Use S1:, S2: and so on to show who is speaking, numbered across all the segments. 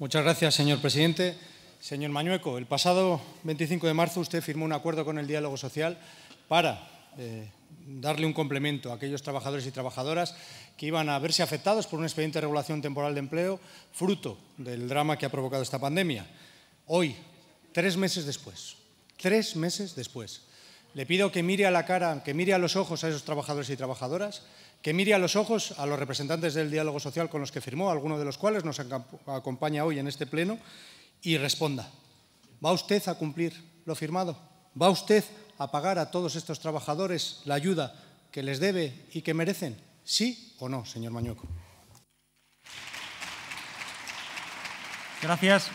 S1: Muchas gracias, señor presidente. Señor Mañueco, el pasado 25 de marzo usted firmó un acuerdo con el diálogo social para eh, darle un complemento a aquellos trabajadores y trabajadoras que iban a verse afectados por un expediente de regulación temporal de empleo fruto del drama que ha provocado esta pandemia. Hoy, tres meses después, tres meses después, le pido que mire a la cara, que mire a los ojos a esos trabajadores y trabajadoras que mire a los ojos a los representantes del diálogo social con los que firmó, alguno de los cuales nos acompaña hoy en este pleno, y responda, ¿va usted a cumplir lo firmado? ¿Va usted a pagar a todos estos trabajadores la ayuda que les debe y que merecen? ¿Sí o no, señor Mañueco? Gracias.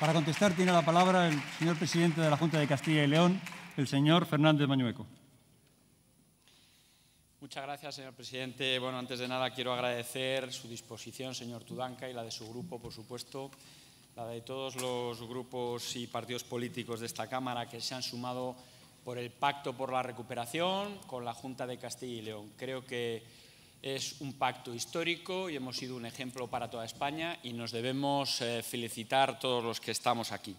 S1: Para contestar tiene la palabra el señor presidente de la Junta de Castilla y León, el señor Fernández Mañueco.
S2: Muchas gracias, señor presidente. Bueno, antes de nada quiero agradecer su disposición, señor Tudanca, y la de su grupo, por supuesto, la de todos los grupos y partidos políticos de esta Cámara que se han sumado por el Pacto por la Recuperación con la Junta de Castilla y León. Creo que es un pacto histórico y hemos sido un ejemplo para toda España y nos debemos eh, felicitar todos los que estamos aquí.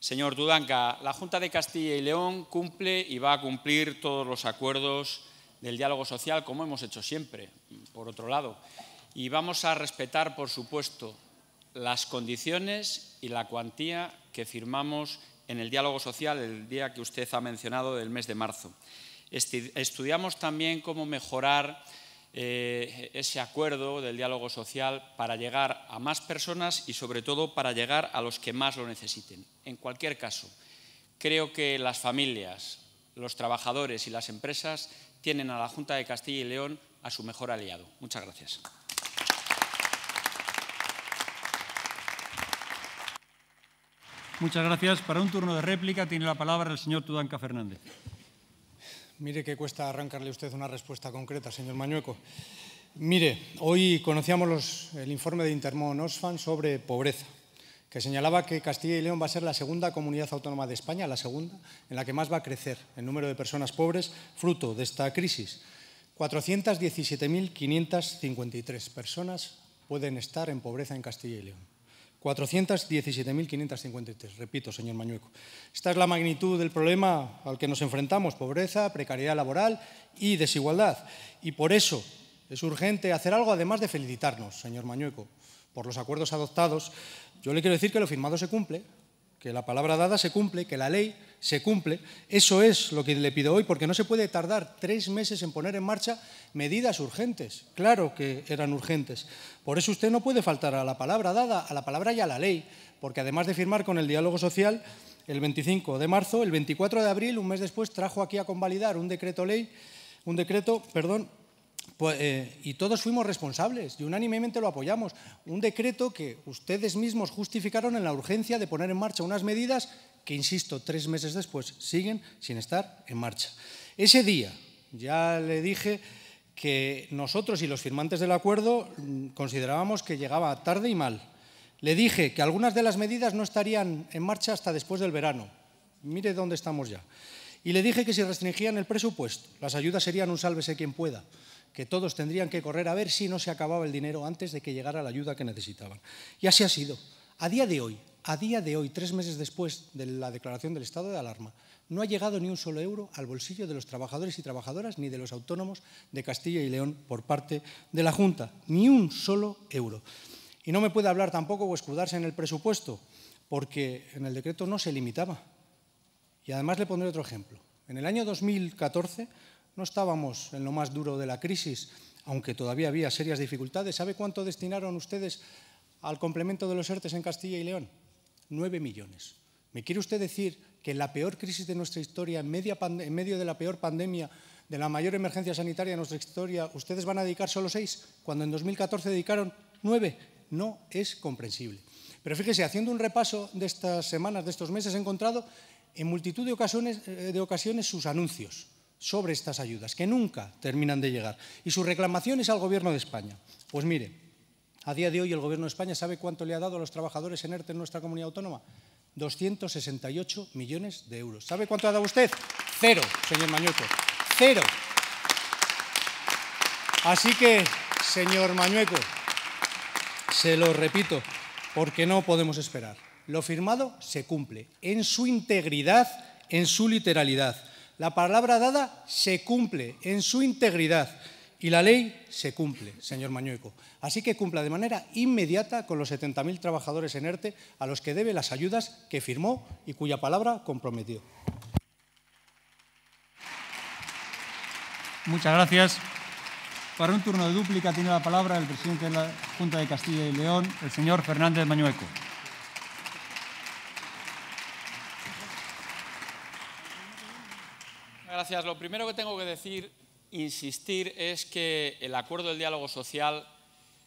S2: Señor Tudanca, la Junta de Castilla y León cumple y va a cumplir todos los acuerdos del diálogo social, como hemos hecho siempre, por otro lado. Y vamos a respetar, por supuesto, las condiciones y la cuantía que firmamos en el diálogo social el día que usted ha mencionado del mes de marzo. Estudiamos también cómo mejorar eh, ese acuerdo del diálogo social para llegar a más personas y sobre todo para llegar a los que más lo necesiten. En cualquier caso, creo que las familias, los trabajadores y las empresas tienen a la Junta de Castilla y León a su mejor aliado. Muchas gracias.
S1: Muchas gracias. Para un turno de réplica tiene la palabra el señor Tudanca Fernández. Mire que cuesta arrancarle usted una respuesta concreta, señor Mañueco. Mire, hoy conocíamos el informe de Intermón Oxfam sobre pobreza que señalaba que Castilla y León va a ser la segunda comunidad autónoma de España, la segunda, en la que más va a crecer el número de personas pobres fruto de esta crisis. 417.553 personas pueden estar en pobreza en Castilla y León. 417.553, repito, señor Mañueco. Esta es la magnitud del problema al que nos enfrentamos, pobreza, precariedad laboral y desigualdad. Y por eso es urgente hacer algo, además de felicitarnos, señor Mañueco por los acuerdos adoptados, yo le quiero decir que lo firmado se cumple, que la palabra dada se cumple, que la ley se cumple. Eso es lo que le pido hoy, porque no se puede tardar tres meses en poner en marcha medidas urgentes. Claro que eran urgentes. Por eso usted no puede faltar a la palabra dada, a la palabra y a la ley, porque además de firmar con el diálogo social el 25 de marzo, el 24 de abril, un mes después, trajo aquí a convalidar un decreto ley, un decreto, perdón, pues, eh, y todos fuimos responsables y unánimemente lo apoyamos. Un decreto que ustedes mismos justificaron en la urgencia de poner en marcha unas medidas que, insisto, tres meses después siguen sin estar en marcha. Ese día, ya le dije que nosotros y los firmantes del acuerdo mm, considerábamos que llegaba tarde y mal. Le dije que algunas de las medidas no estarían en marcha hasta después del verano. Mire dónde estamos ya. Y le dije que si restringían el presupuesto, las ayudas serían un sálvese quien pueda que todos tendrían que correr a ver si no se acababa el dinero antes de que llegara la ayuda que necesitaban. Y así ha sido. A día de hoy, a día de hoy, tres meses después de la declaración del estado de alarma, no ha llegado ni un solo euro al bolsillo de los trabajadores y trabajadoras ni de los autónomos de Castilla y León por parte de la Junta. Ni un solo euro. Y no me puede hablar tampoco o escudarse en el presupuesto, porque en el decreto no se limitaba. Y además le pondré otro ejemplo. En el año 2014 no estábamos en lo más duro de la crisis, aunque todavía había serias dificultades. ¿Sabe cuánto destinaron ustedes al complemento de los ERTES en Castilla y León? Nueve millones. ¿Me quiere usted decir que en la peor crisis de nuestra historia, en, medio de la peor pandemia, de la mayor emergencia sanitaria de nuestra historia, ustedes van a dedicar solo seis, cuando en 2014 dedicaron nueve? No es comprensible. Pero fíjese, haciendo un repaso de estas semanas, de estos meses, he encontrado en multitud de ocasiones eh, sus anuncios sobre estas ayudas, que nunca terminan de llegar. Y su reclamación es al Gobierno de España. Pues mire, a día de hoy el Gobierno de España sabe cuánto le ha dado a los trabajadores en ERTE en nuestra comunidad autónoma. 268 millones de euros. ¿Sabe cuánto ha dado usted? Cero, señor Mañueco. Cero. Así que, señor Mañueco, se lo repito, porque no podemos esperar. Lo firmado se cumple en su integridad, en su literalidad. La palabra dada se cumple en su integridad y la ley se cumple, señor Mañueco. Así que cumpla de manera inmediata con los 70.000 trabajadores en ERTE a los que debe las ayudas que firmó y cuya palabra comprometió. Muchas gracias. Para un turno de dúplica tiene la palabra el presidente de la Junta de Castilla y León, el señor Fernández Mañueco.
S2: Lo primero que tengo que decir, insistir, es que el acuerdo del diálogo social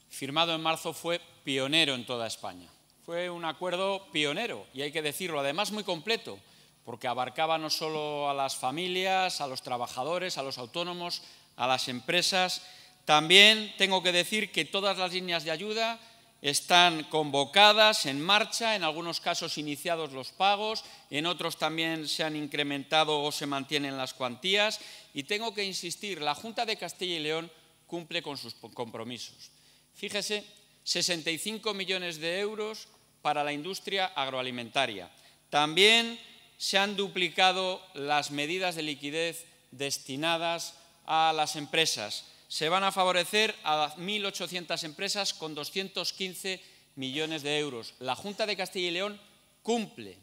S2: firmado en marzo fue pionero en toda España. Fue un acuerdo pionero, y hay que decirlo, además muy completo, porque abarcaba no solo a las familias, a los trabajadores, a los autónomos, a las empresas. También tengo que decir que todas las líneas de ayuda están convocadas, en marcha, en algunos casos iniciados los pagos, en otros también se han incrementado o se mantienen las cuantías. Y tengo que insistir, la Junta de Castilla y León cumple con sus compromisos. Fíjese, 65 millones de euros para la industria agroalimentaria. También se han duplicado las medidas de liquidez destinadas a las empresas se van a favorecer a 1.800 empresas con 215 millones de euros. La Junta de Castilla y León cumple.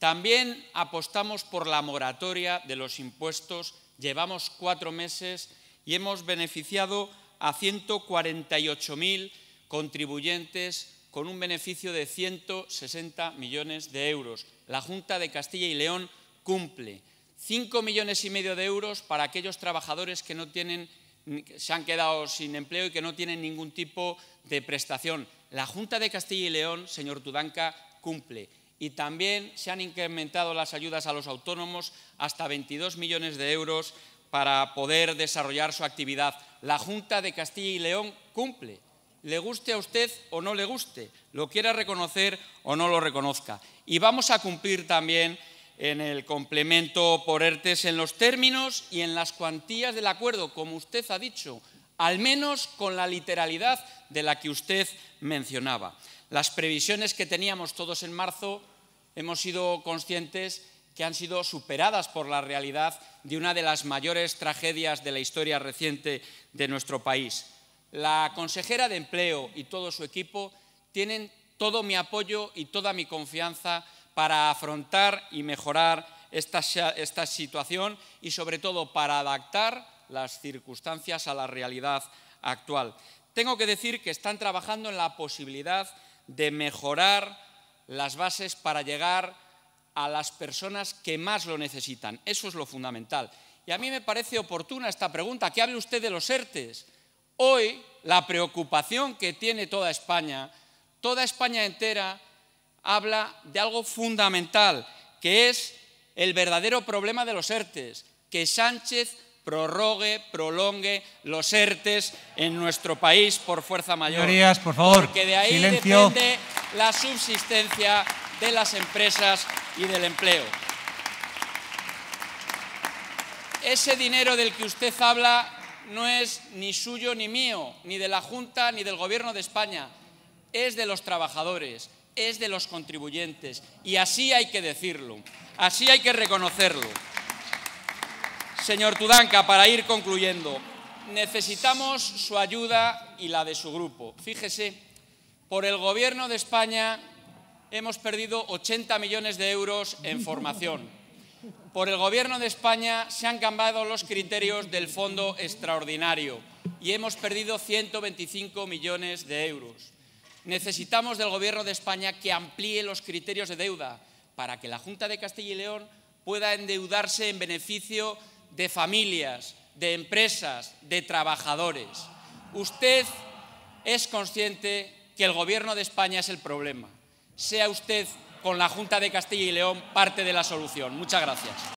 S2: También apostamos por la moratoria de los impuestos. Llevamos cuatro meses y hemos beneficiado a 148.000 contribuyentes con un beneficio de 160 millones de euros. La Junta de Castilla y León cumple. 5 millones y medio de euros para aquellos trabajadores que no tienen se han quedado sin empleo y que no tienen ningún tipo de prestación. La Junta de Castilla y León, señor Tudanca, cumple. Y también se han incrementado las ayudas a los autónomos hasta 22 millones de euros para poder desarrollar su actividad. La Junta de Castilla y León cumple. Le guste a usted o no le guste, lo quiera reconocer o no lo reconozca. Y vamos a cumplir también en el complemento por ERTES en los términos y en las cuantías del acuerdo, como usted ha dicho, al menos con la literalidad de la que usted mencionaba. Las previsiones que teníamos todos en marzo hemos sido conscientes que han sido superadas por la realidad de una de las mayores tragedias de la historia reciente de nuestro país. La consejera de Empleo y todo su equipo tienen todo mi apoyo y toda mi confianza para afrontar y mejorar esta, situación y sobre todo para adaptar las circunstancias a la realidad actual. Tengo que decir que están trabajando en la posibilidad de mejorar las bases para llegar a las personas que más lo necesitan. Eso es lo fundamental. Y a mí me parece oportuna esta pregunta, ¿Qué hable usted de los ERTES. Hoy la preocupación que tiene toda España, toda España entera, habla de algo fundamental, que es el verdadero problema de los ERTES, que Sánchez prorrogue, prolongue los ERTES en nuestro país por fuerza mayor. por
S1: favor, Porque de ahí depende
S2: la subsistencia de las empresas y del empleo. Ese dinero del que usted habla no es ni suyo ni mío, ni de la Junta ni del Gobierno de España, es de los trabajadores, es de los contribuyentes y así hay que decirlo, así hay que reconocerlo. Señor Tudanca, para ir concluyendo, necesitamos su ayuda y la de su grupo. Fíjese, por el Gobierno de España hemos perdido 80 millones de euros en formación. Por el Gobierno de España se han cambiado los criterios del fondo extraordinario y hemos perdido 125 millones de euros. Necesitamos del Gobierno de España que amplíe los criterios de deuda para que la Junta de Castilla y León pueda endeudarse en beneficio de familias, de empresas, de trabajadores. Usted es consciente que el Gobierno de España es el problema. Sea usted con la Junta de Castilla y León parte de la solución. Muchas gracias.